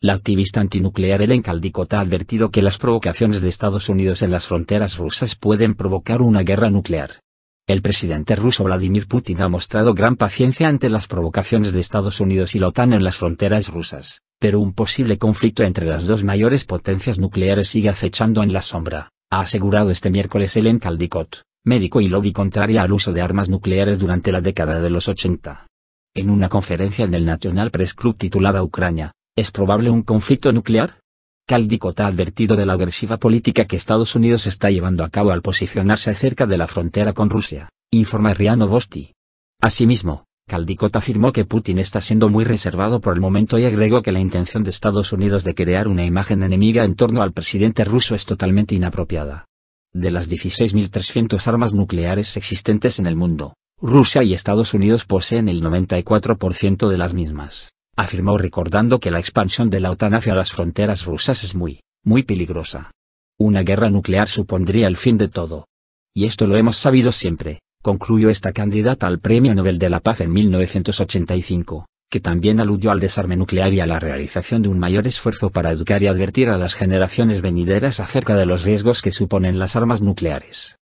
La activista antinuclear Ellen Caldicott ha advertido que las provocaciones de Estados Unidos en las fronteras rusas pueden provocar una guerra nuclear. El presidente ruso Vladimir Putin ha mostrado gran paciencia ante las provocaciones de Estados Unidos y la OTAN en las fronteras rusas, pero un posible conflicto entre las dos mayores potencias nucleares sigue acechando en la sombra, ha asegurado este miércoles Ellen Caldicott, médico y lobby contraria al uso de armas nucleares durante la década de los 80. En una conferencia en el National Press Club titulada Ucrania, ¿Es probable un conflicto nuclear? Caldicott ha advertido de la agresiva política que Estados Unidos está llevando a cabo al posicionarse cerca de la frontera con Rusia, informa Riano Bosti. Asimismo, Caldicott afirmó que Putin está siendo muy reservado por el momento y agregó que la intención de Estados Unidos de crear una imagen enemiga en torno al presidente ruso es totalmente inapropiada. De las 16.300 armas nucleares existentes en el mundo, Rusia y Estados Unidos poseen el 94% de las mismas afirmó recordando que la expansión de la OTAN hacia las fronteras rusas es muy, muy peligrosa. Una guerra nuclear supondría el fin de todo. Y esto lo hemos sabido siempre, concluyó esta candidata al Premio Nobel de la Paz en 1985, que también aludió al desarme nuclear y a la realización de un mayor esfuerzo para educar y advertir a las generaciones venideras acerca de los riesgos que suponen las armas nucleares.